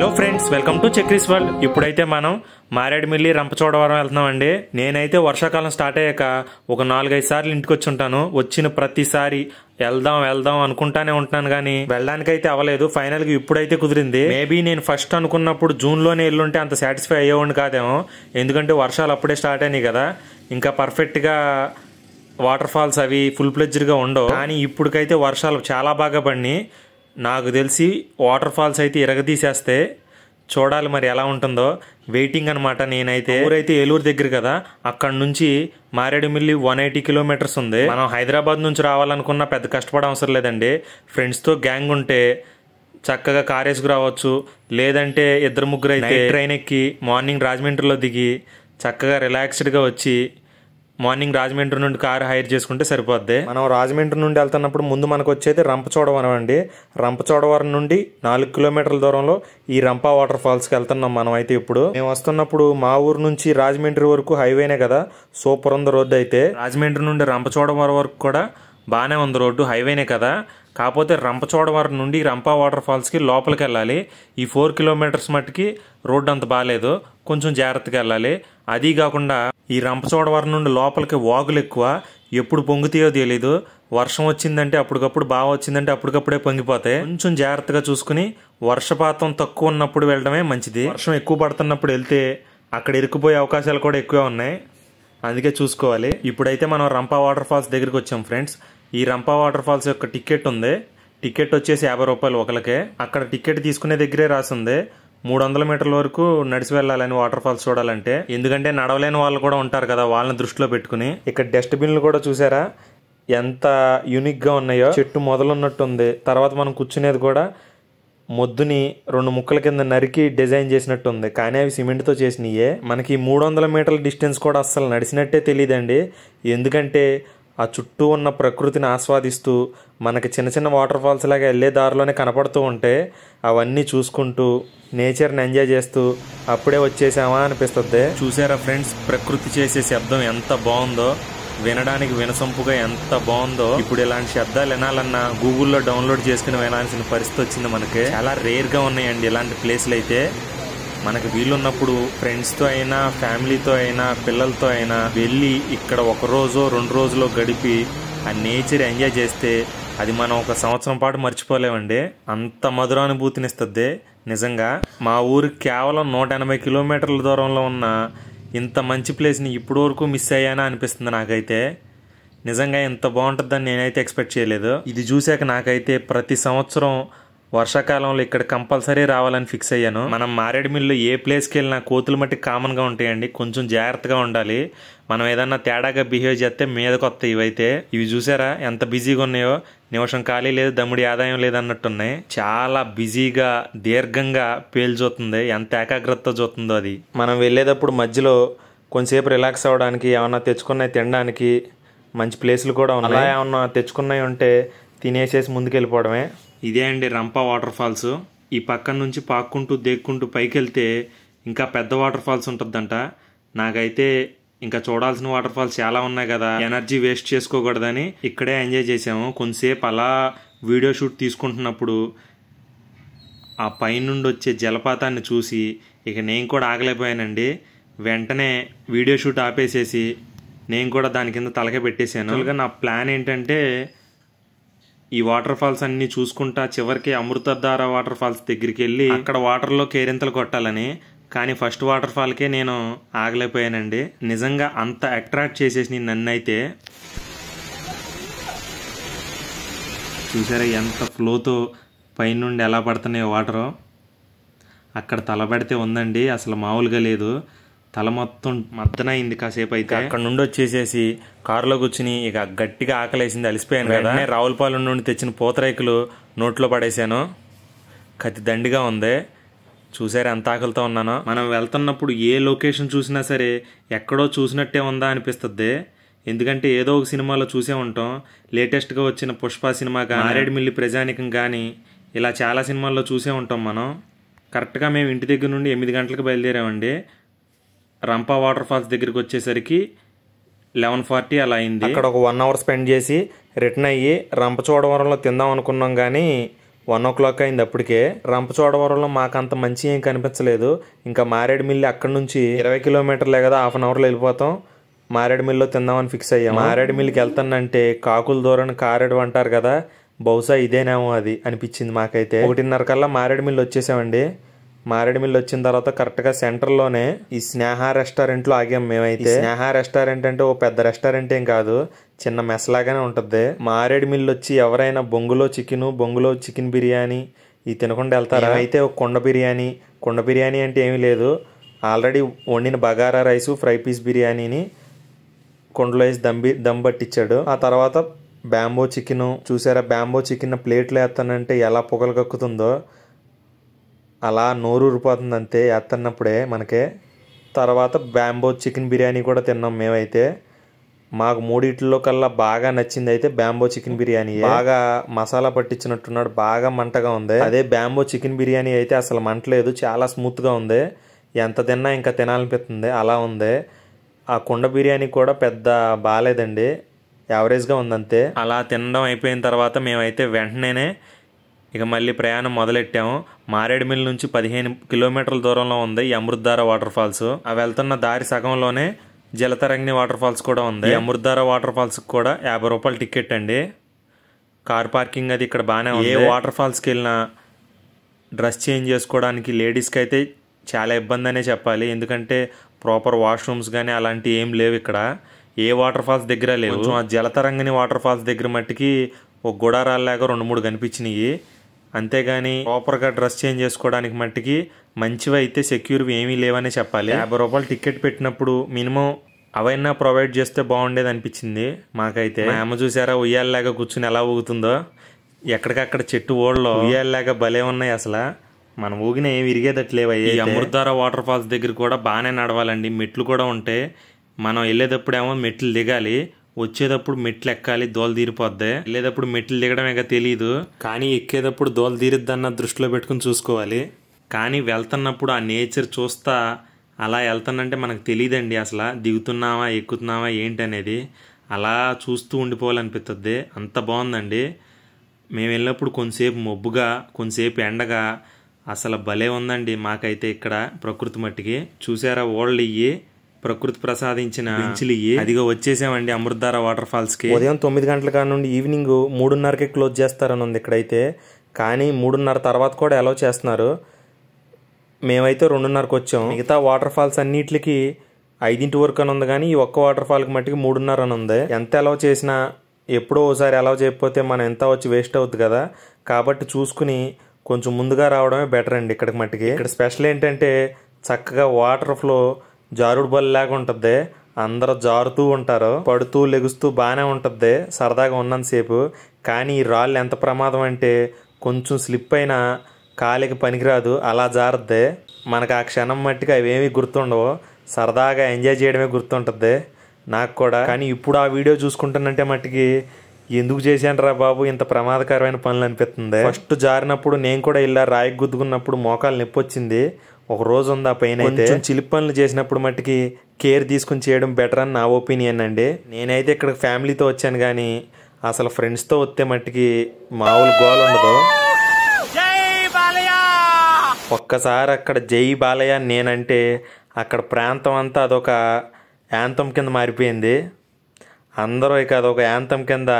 hello friends welcome to Chakri's world ఇప్పుడైతే మనం మారేడుమిల్లి రంపచోడవరం వెళ్తున్నామండి నేనైతే వర్షాకాలం స్టార్ట్ అయ్యాక ఒక నాలుగైదు సార్లు ఇంటికి వచ్చి ఉంటాను వచ్చిన ప్రతిసారి వెళ్దాం వెళ్దాం అనుకుంటానే ఉంటున్నాను కానీ వెళ్ళడానికి అయితే అవ్వలేదు ఫైనల్ గా ఇప్పుడైతే కుదిరింది మేబీ నేను ఫస్ట్ అనుకున్నప్పుడు జూన్ లోనే ఎల్లుంటే అంత సాటిస్ఫై అయ్యేవాడిని కాదేమో ఎందుకంటే వర్షాలు అప్పుడే స్టార్ట్ అయినాయి కదా ఇంకా పర్ఫెక్ట్ గా వాటర్ ఫాల్స్ అవి ఫుల్ గా ఉండవు కానీ ఇప్పటికైతే వర్షాలు చాలా బాగా పడినాయి నాకు తెలిసి వాటర్ ఫాల్స్ అయితే ఇరగదీసేస్తే చూడాలి మరి ఎలా ఉంటుందో వెయిటింగ్ అనమాట నేనైతే ఊరైతే ఏలూరు దగ్గర కదా అక్కడ నుంచి మారేడుమిల్లి వన్ ఎయిటీ కిలోమీటర్స్ ఉంది మనం హైదరాబాద్ నుంచి రావాలనుకున్న పెద్ద కష్టపడ అవసరం లేదండి ఫ్రెండ్స్తో గ్యాంగ్ ఉంటే చక్కగా కారేసుకు రావచ్చు లేదంటే ఇద్దరు ముగ్గురు అయితే ట్రైన్ ఎక్కి మార్నింగ్ రాజమండ్రిలో దిగి చక్కగా రిలాక్స్డ్గా వచ్చి మార్నింగ్ రాజమండ్రి నుండి కారు హైర్ చేసుకుంటే సరిపోద్ది మనం రాజమండ్రి నుండి వెళ్తున్నప్పుడు ముందు మనకు వచ్చేది రంపచోడవరం అండి రంపచోడవరం నుండి నాలుగు కిలోమీటర్ల దూరంలో ఈ రంపా వాటర్ ఫాల్స్కి వెళ్తున్నాం మనం అయితే ఇప్పుడు మేము వస్తున్నప్పుడు మా ఊరు నుంచి రాజమండ్రి వరకు హైవేనే కదా సూపర్ ఉంది రోడ్డు అయితే రాజమండ్రి నుండి రంపచోడవరం వరకు కూడా బాగానే ఉంది రోడ్డు హైవేనే కదా కాకపోతే రంపచోడవరం నుండి రంపా వాటర్ ఫాల్స్కి లోపలికి వెళ్ళాలి ఈ ఫోర్ కిలోమీటర్స్ మట్టుకి రోడ్డు అంత బాగాలేదు కొంచెం జాగ్రత్తగా వెళ్ళాలి అది కాకుండా ఈ రంపచోడవరం నుండి లోపలికి వాగులు ఎక్కువ ఎప్పుడు పొంగుతాయో తెలీదు వర్షం వచ్చిందంటే అప్పటికప్పుడు బాగా వచ్చిందంటే అప్పటికప్పుడే పొంగిపోతాయి కొంచెం జాగ్రత్తగా చూసుకుని వర్షపాతం తక్కువ ఉన్నప్పుడు వెళ్ళడమే మంచిది వర్షం ఎక్కువ పడుతున్నప్పుడు వెళ్తే అక్కడ ఇరుక్కుపోయే అవకాశాలు కూడా ఎక్కువే ఉన్నాయి అందుకే చూసుకోవాలి ఇప్పుడైతే మనం రంపా వాటర్ ఫాల్స్ దగ్గరికి వచ్చాం ఫ్రెండ్స్ ఈ రంపా వాటర్ ఫాల్స్ యొక్క టికెట్ ఉంది టికెట్ వచ్చేసి యాభై రూపాయలు ఒకరికే అక్కడ టికెట్ తీసుకునే దగ్గరే రాసింది మూడు వందల మీటర్ల వరకు నడిచి వెళ్ళాలని వాటర్ ఫాల్స్ చూడాలంటే ఎందుకంటే నడవలేని వాళ్ళు కూడా ఉంటారు కదా వాళ్ళని దృష్టిలో పెట్టుకుని ఇక్కడ డస్ట్బిన్లు కూడా చూసారా ఎంత యూనిక్గా ఉన్నాయో చెట్టు మొదలున్నట్టుంది తర్వాత మనం కూర్చునేది కూడా మొద్దుని రెండు ముక్కల కింద నరికి డిజైన్ చేసినట్టుంది కానీ అవి సిమెంట్తో చేసినయే మనకి మూడు వందల మీటర్ల డిస్టెన్స్ కూడా అస్సలు నడిచినట్టే తెలియదండి ఎందుకంటే ఆ చుట్టూ ఉన్న ప్రకృతిని ఆస్వాదిస్తూ మనకి చిన్న చిన్న వాటర్ ఫాల్స్ లాగా వెళ్ళే దారిలోనే కనపడుతూ ఉంటే అవన్నీ చూసుకుంటూ నేచర్ని ఎంజాయ్ చేస్తూ అప్పుడే వచ్చేసామా అనిపిస్తుంది చూసారా ఫ్రెండ్స్ ప్రకృతి చేసే శబ్దం ఎంత బాగుందో వినడానికి వినసొంపుగా ఎంత బాగుందో ఇప్పుడు ఇలాంటి శబ్దాలు వినాలన్నా గూగుల్లో డౌన్లోడ్ చేసుకుని వినాల్సిన పరిస్థితి వచ్చింది మనకి చాలా రేర్గా ఉన్నాయండి ఇలాంటి ప్లేస్లు అయితే మనకు వీలున్నప్పుడు ఫ్రెండ్స్తో అయినా ఫ్యామిలీతో అయినా పిల్లలతో అయినా వెళ్ళి ఇక్కడ ఒక రోజు రెండు రోజులో గడిపి ఆ నేచర్ ఎంజాయ్ చేస్తే అది మనం ఒక సంవత్సరం పాటు మర్చిపోలేమండి అంత మధురానుభూతినిస్తుంది నిజంగా మా ఊరు కేవలం నూట ఎనభై కిలోమీటర్ల దూరంలో ఉన్న ఇంత మంచి ప్లేస్ని ఇప్పుడు వరకు మిస్ అయ్యానా అనిపిస్తుంది నాకైతే నిజంగా ఇంత బాగుంటుందని నేనైతే ఎక్స్పెక్ట్ చేయలేదు ఇది చూశాక నాకైతే ప్రతి సంవత్సరం వర్షాకాలంలో ఇక్కడ కంపల్సరీ రావాలని ఫిక్స్ అయ్యాను మనం మారేడుమిల్లు ఏ ప్లేస్కి వెళ్ళినా కోతులు మట్టి కామన్గా ఉంటాయండి కొంచెం జాగ్రత్తగా ఉండాలి మనం ఏదన్నా తేడాగా బిహేవ్ చేస్తే మీదకి వస్తాయి ఇవైతే ఇవి చూసారా ఎంత బిజీగా ఉన్నాయో నిమిషం ఖాళీ లేదు దమ్ముడి ఆదాయం లేదన్నట్టున్నాయి చాలా బిజీగా దీర్ఘంగా పేల్చోతుంది ఎంత ఏకాగ్రత చూస్తుందో అది మనం వెళ్ళేటప్పుడు మధ్యలో కొంచెంసేపు రిలాక్స్ అవ్వడానికి ఏమన్నా తెచ్చుకున్నాయి తినడానికి మంచి ప్లేసులు కూడా ఉన్నాయి అలా ఏమన్నా తెచ్చుకున్నాయి ఉంటే తినేసేసి ముందుకెళ్ళిపోవడమే ఇదే అండి రంప వాటర్ ఫాల్స్ ఈ పక్కన నుంచి పాక్కుంటూ దేక్కుంటూ పైకి వెళ్తే ఇంకా పెద్ద వాటర్ ఫాల్స్ ఉంటుందంట నాకైతే ఇంకా చూడాల్సిన వాటర్ ఫాల్స్ చాలా ఉన్నాయి కదా ఎనర్జీ వేస్ట్ చేసుకోకూడదని ఇక్కడే ఎంజాయ్ చేసాము కొంతసేపు అలా వీడియో షూట్ తీసుకుంటున్నప్పుడు ఆ పైనుండి వచ్చే జలపాతాన్ని చూసి ఇక నేను కూడా ఆగలేకపోయానండి వెంటనే వీడియో షూట్ ఆపేసేసి నేను కూడా దాని కింద తలకే పెట్టేశాను అలాగే నా ప్లాన్ ఏంటంటే ఈ వాటర్ ఫాల్స్ అన్ని చూసుకుంటా చివరికి అమృతధార వాటర్ ఫాల్స్ దగ్గరికి వెళ్ళి అక్కడ వాటర్లో కేరింతలు కొట్టాలని కానీ ఫస్ట్ వాటర్ ఫాల్కే నేను ఆగలేకపోయానండి నిజంగా అంత అట్రాక్ట్ చేసేసి నన్ను అయితే చూసారా ఎంత ఫ్లోతో పైనుండి ఎలా పడుతున్నాయో వాటరు అక్కడ తలబడితే ఉందండి అసలు మామూలుగా లేదు తల మొత్తం మద్దనైంది కాసేపు అయితే అక్కడ నుండి వచ్చేసేసి కారులో కూర్చుని ఇక గట్టిగా ఆకలేసింది అలిసిపోయాను కదా రావులపాలెం నుండి తెచ్చిన పూతరేకులు నోట్లో పడేశాను కతి దండిగా ఉంది చూసారు ఎంత ఆకలితో ఉన్నానో మనం వెళ్తున్నప్పుడు ఏ లొకేషన్ చూసినా సరే ఎక్కడో చూసినట్టే ఉందా అనిపిస్తుంది ఎందుకంటే ఏదో ఒక సినిమాలో చూసే ఉంటాం లేటెస్ట్గా వచ్చిన పుష్ప సినిమా కానీ ఆరేడుమిల్లి ప్రజానికం కానీ ఇలా చాలా సినిమాల్లో చూసే ఉంటాం మనం కరెక్ట్గా మేము ఇంటి దగ్గర నుండి ఎనిమిది గంటలకు బయలుదేరామండి రంపా వాటర్ ఫాల్స్ దగ్గరికి వచ్చేసరికి లెవెన్ ఫార్టీ అలా అయింది అక్కడ ఒక వన్ అవర్ స్పెండ్ చేసి రిటర్న్ అయ్యి రంపచోడవరంలో తిందాం అనుకున్నాం కానీ వన్ ఓ క్లాక్ అయింది అప్పటికే రంపచోడవరంలో మాకు అంత మంచి ఏం కనిపించలేదు ఇంకా మారేడుమిల్లి అక్కడి నుంచి ఇరవై కిలోమీటర్లే కదా హాఫ్ అన్ అవర్లో వెళ్ళిపోతాం మారేడుమిల్లిలో తిందామని ఫిక్స్ అయ్యాం మారేడుమిల్లికి వెళ్తానంటే కాకులు దూరం కారేడు అంటారు కదా బహుశా ఇదేనేమో అది అనిపించింది మాకైతే ఒకటిన్నర కల్లా మారేడుమిల్లి వచ్చేసామండి మారేడుమిల్లి వచ్చిన తర్వాత కరెక్ట్గా సెంటర్లోనే ఈ స్నేహ రెస్టారెంట్లో ఆగాం మేమైతే స్నేహ రెస్టారెంట్ అంటే ఓ పెద్ద రెస్టారెంట్ ఏం కాదు చిన్న మెస్ లాగానే ఉంటుంది మారేడుమిల్లి వచ్చి ఎవరైనా బొంగులో చికెను బొంగులో చికెన్ బిర్యానీ ఈ తినకుండా వెళ్తారా అయితే ఒక కుండ బిర్యానీ కుండ బిర్యానీ అంటే ఏమీ లేదు ఆల్రెడీ వండిన బగారా రైసు ఫ్రై పీస్ బిర్యానీని కుండలో వేసి దమ్ దమ్ పట్టించాడు ఆ తర్వాత బ్యాంబో చికెను చూసారా బ్యాంబో చికెన్ ప్లేట్లో వేస్తానంటే ఎలా పొగలు కక్కుతుందో అలా నోరు ఊరిపోతుంది అంతే ఎత్తన్నప్పుడే మనకి తర్వాత బ్యాంబో చికెన్ బిర్యానీ కూడా తిన్నాం మేమైతే మాకు మూడిట్లో కల్లా బాగా నచ్చింది అయితే బ్యాంబో చికెన్ బిర్యానీ బాగా మసాలా పట్టించినట్టున్నాడు బాగా మంటగా ఉంది అదే బ్యాంబో చికెన్ బిర్యానీ అయితే అసలు మంటలేదు చాలా స్మూత్గా ఉంది ఎంత తిన్నా ఇంకా తినాలనిపిస్తుంది అలా ఉంది ఆ కుండ బిర్యానీ కూడా పెద్ద బాగాలేదండి యావరేజ్గా ఉందంతే అలా తినడం అయిపోయిన తర్వాత మేమైతే వెంటనే ఇక మళ్ళీ ప్రయాణం మొదలెట్టాము మారేడుమిల్లి నుంచి పదిహేను కిలోమీటర్ల దూరంలో ఉంది ఈ అమృతధార వాటర్ ఫాల్స్ ఆ వెళ్తున్న దారి సగంలోనే జలతరంగిణి వాటర్ ఫాల్స్ కూడా ఉంది అమృతధార వాటర్ ఫాల్స్ కూడా యాభై రూపాయలు టికెట్ అండి కార్ పార్కింగ్ అది ఇక్కడ బాగానే ఉంది ఏ వాటర్ ఫాల్స్కి వెళ్ళినా డ్రెస్ చేంజ్ చేసుకోవడానికి లేడీస్కి అయితే చాలా ఇబ్బంది అనే చెప్పాలి ఎందుకంటే ప్రాపర్ వాష్రూమ్స్ కానీ అలాంటివి ఏం లేవు ఇక్కడ ఏ వాటర్ ఫాల్స్ దగ్గర లేవు ఆ జలతరంగిని వాటర్ ఫాల్స్ దగ్గర మట్టికి ఒక గుడారాల్లాగా రెండు మూడు కనిపించినాయి అంతేగాని ప్రాపర్గా డ్రెస్ చేంజ్ చేసుకోవడానికి మట్టికి మంచివి అయితే సెక్యూర్వి ఏమీ లేవనే చెప్పాలి యాభై రూపాయలు టికెట్ పెట్టినప్పుడు మినిమం అవైనా ప్రొవైడ్ చేస్తే బాగుండేది అనిపించింది మాకైతే ఆమె చూసారా ఉయ్యాలలాగా కూర్చుని ఎలా ఊగుతుందో ఎక్కడికక్కడ చెట్టు ఓడలో ఉయ్యాలలాగా భలే ఉన్నాయి అసలు మనం ఊగిన ఏమి విరిగేదట్లేవు ఈ అమృతార వాటర్ ఫాల్స్ దగ్గర కూడా బాగానే నడవాలండి మెట్లు కూడా ఉంటాయి మనం వెళ్ళేటప్పుడేమో మెట్లు దిగాలి వచ్చేటప్పుడు మెట్లు ఎక్కాలి దోలు తీరిపోద్ది లేదప్పుడు మెట్లు దిగడం ఇంకా తెలియదు కానీ ఎక్కేటప్పుడు దోలు తీరిద్దన్న దృష్టిలో పెట్టుకుని చూసుకోవాలి కానీ వెళ్తున్నప్పుడు ఆ నేచర్ చూస్తా అలా వెళ్తానంటే మనకు తెలియదండి అసలు దిగుతున్నామా ఎక్కుతున్నావా ఏంటి అనేది అలా చూస్తూ ఉండిపోవాలనిపిస్తుంది అంత బాగుందండి మేము వెళ్ళినప్పుడు కొంతసేపు మబ్బుగా కొంతసేపు ఎండగా అసలు భలే ఉందండి మాకైతే ఇక్కడ ప్రకృతి మట్టికి చూసారా ఓళ్ళు ఇవి ప్రకృతి ప్రసాదించిన బెంచ్లు అదిగో వచ్చేసామండి అమృతార వాటర్ ఫాల్స్ కి ఉదయం తొమ్మిది గంటల కాడ నుండి ఈవినింగ్ మూడున్నరకి క్లోజ్ చేస్తారని ఉంది ఇక్కడైతే కానీ మూడున్నర తర్వాత కూడా అలౌ చేస్తున్నారు మేమైతే రెండున్నరకు వచ్చాం మిగతా వాటర్ ఫాల్స్ అన్నిటికి ఐదింటి వరకు అని ఉంది కానీ ఈ ఒక్క వాటర్ ఫాల్కి మట్టికి మూడున్నర అని ఉంది ఎంత అలౌ చేసినా ఎప్పుడో ఒకసారి అలౌ చేయకపోతే మనం ఎంత వచ్చి వేస్ట్ అవుతుంది కదా కాబట్టి చూసుకుని కొంచెం ముందుగా రావడమే బెటర్ అండి ఇక్కడికి మట్టికి ఇక్కడ స్పెషల్ ఏంటంటే చక్కగా వాటర్ ఫ్లో జారుడు బల్ లాగా ఉంటుంది అందరూ జారుతూ ఉంటారు పడుతూ లెగుస్తూ బాగానే ఉంటుంది సరదాగా ఉన్నంతసేపు కానీ ఈ రాళ్ళు ఎంత ప్రమాదం అంటే కొంచెం స్లిప్ అయినా కాలికి పనికిరాదు అలా జారుద్ది మనకు ఆ క్షణం మట్టికి అవేమి గుర్తుండవు సరదాగా ఎంజాయ్ చేయడమే గుర్తుంటుంది నాకు కూడా కానీ ఇప్పుడు ఆ వీడియో చూసుకుంటానంటే మట్టికి ఎందుకు చేశానరా బాబు ఇంత ప్రమాదకరమైన పనులు అనిపిస్తుంది ఫస్ట్ జారినప్పుడు నేను కూడా ఇలా రాయి గుద్దుకున్నప్పుడు మోకాలు నొప్పి వచ్చింది ఒక రోజు ఉంది ఆ పైన అయితే చిలి పనులు చేసినప్పుడు మట్టుకి కేర్ తీసుకుని చేయడం బెటర్ అని నా ఒపీనియన్ అండి నేనైతే ఇక్కడ ఫ్యామిలీతో వచ్చాను కానీ అసలు ఫ్రెండ్స్తో వస్తే మట్టుకి మామూలు గోల్ ఉండదు ఒక్కసారి అక్కడ జై బాలయ్య నేనంటే అక్కడ ప్రాంతం అంతా అదొక యాంతం కింద మారిపోయింది అందరూ ఇక అదొక యాంతం కింద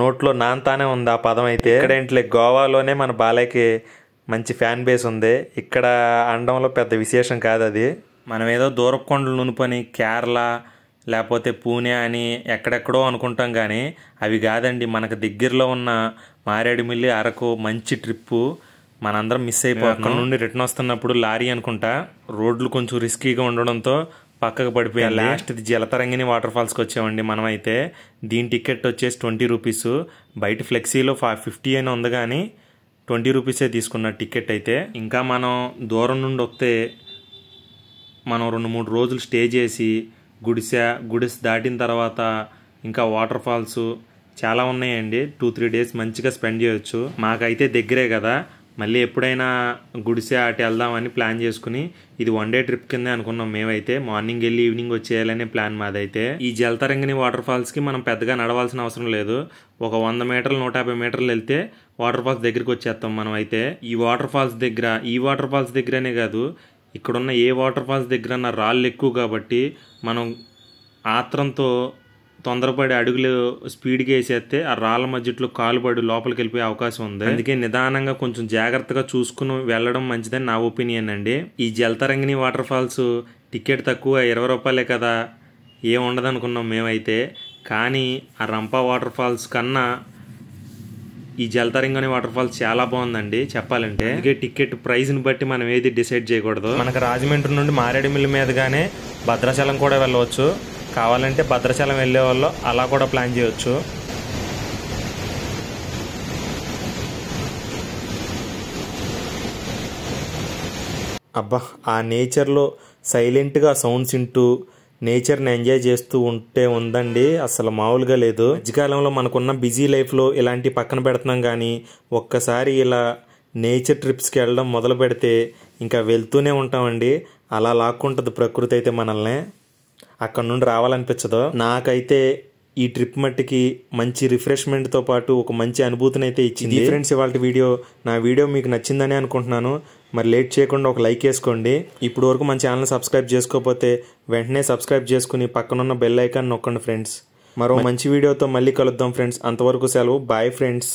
నోట్లో నాంతానే ఉంది ఆ పదం అయితే ఇక్కడేంట్లే గోవాలోనే మన బాలయ్యకి మంచి ఫ్యాన్ బేస్ ఉంది ఇక్కడ అండంలో పెద్ద విశేషం కాదు అది మనం ఏదో దూరకొండలు కొండలు నునుపని కేరళ లేకపోతే పూణే అని ఎక్కడెక్కడో అనుకుంటాం కానీ అవి కాదండి మనకు దగ్గరలో ఉన్న మారేడుమిల్లి అరకు మంచి ట్రిప్పు మనందరం మిస్ అయిపోయి అక్కడ నుండి రిటర్న్ వస్తున్నప్పుడు లారీ అనుకుంటా రోడ్లు కొంచెం రిస్కీగా ఉండడంతో పక్కకు పడిపోయాం లాస్ట్ జలతరంగిని జలతరంగిణి వాటర్ ఫాల్స్కి వచ్చామండి మనమైతే దీని టికెట్ వచ్చేసి ట్వంటీ రూపీస్ బయట ఫ్లెక్సీలో ఫా ఫిఫ్టీ అని ఉంది కానీ ట్వంటీ రూపీసే తీసుకున్న టికెట్ అయితే ఇంకా మనం దూరం నుండి వస్తే మనం రెండు మూడు రోజులు స్టే చేసి గుడిసె గుడిస్ దాటిన తర్వాత ఇంకా వాటర్ ఫాల్స్ చాలా ఉన్నాయండి టూ త్రీ డేస్ మంచిగా స్పెండ్ చేయొచ్చు మాకైతే దగ్గరే కదా మళ్ళీ ఎప్పుడైనా గుడిసె అటు వెళ్దామని ప్లాన్ చేసుకుని ఇది వన్ డే ట్రిప్ కింద అనుకున్నాం మేమైతే మార్నింగ్ వెళ్ళి ఈవినింగ్ వచ్చేయాలనే ప్లాన్ మాదైతే ఈ జలతరంగిని వాటర్ ఫాల్స్కి మనం పెద్దగా నడవాల్సిన అవసరం లేదు ఒక వంద మీటర్లు నూట యాభై మీటర్లు వెళ్తే వాటర్ ఫాల్స్ దగ్గరికి వచ్చేస్తాం మనం అయితే ఈ వాటర్ ఫాల్స్ దగ్గర ఈ వాటర్ ఫాల్స్ దగ్గరనే కాదు ఇక్కడున్న ఏ వాటర్ ఫాల్స్ దగ్గర రాళ్ళు ఎక్కువ కాబట్టి మనం ఆత్రంతో తొందరపడి అడుగులు స్పీడ్గా వేసేస్తే ఆ రాళ్ళ మధ్యలో కాలు పడి లోపలికి వెళ్ళిపోయే అవకాశం ఉంది అందుకే నిదానంగా కొంచెం జాగ్రత్తగా చూసుకుని వెళ్ళడం మంచిదని నా ఒపీనియన్ అండి ఈ జలతరంగిణి వాటర్ ఫాల్స్ టికెట్ తక్కువ ఇరవై రూపాయలే కదా ఏం ఉండదనుకున్నాం మేమైతే కానీ ఆ రంపా వాటర్ ఫాల్స్ కన్నా ఈ జలతరంగని వాటర్ ఫాల్స్ చాలా బాగుందండి చెప్పాలంటే అందుకే టికెట్ ప్రైస్ని బట్టి మనం ఏది డిసైడ్ చేయకూడదు మనకు రాజమండ్రి నుండి మారేడుమిల్లి మీదగానే భద్రాచలం కూడా వెళ్ళవచ్చు కావాలంటే భద్రాచలం వెళ్ళే వాళ్ళు అలా కూడా ప్లాన్ చేయొచ్చు అబ్బా ఆ నేచర్లో సైలెంట్గా సౌండ్స్ వింటూ నేచర్ని ఎంజాయ్ చేస్తూ ఉంటే ఉందండి అసలు మామూలుగా లేదు మధ్యకాలంలో మనకున్న బిజీ లైఫ్లో ఇలాంటి పక్కన పెడుతున్నాం కానీ ఒక్కసారి ఇలా నేచర్ ట్రిప్స్కి వెళ్ళడం మొదలు పెడితే ఇంకా వెళ్తూనే ఉంటామండి అలా లాక్కుంటుంది ప్రకృతి అయితే మనల్ని అక్కడ నుండి రావాలనిపించదో నాకైతే ఈ ట్రిప్ మట్టికి మంచి రిఫ్రెష్మెంట్తో పాటు ఒక మంచి అనుభూతిని అయితే ఇచ్చింది ఫ్రెండ్స్ ఇవాళ వీడియో నా వీడియో మీకు నచ్చిందని అనుకుంటున్నాను మరి లేట్ చేయకుండా ఒక లైక్ వేసుకోండి ఇప్పుడు వరకు మన ఛానల్ సబ్స్క్రైబ్ చేసుకోకపోతే వెంటనే సబ్స్క్రైబ్ చేసుకుని పక్కనున్న బెల్ ఐకాన్ నొక్కండి ఫ్రెండ్స్ మరో మంచి వీడియోతో మళ్ళీ కలుద్దాం ఫ్రెండ్స్ అంతవరకు సెలవు బాయ్ ఫ్రెండ్స్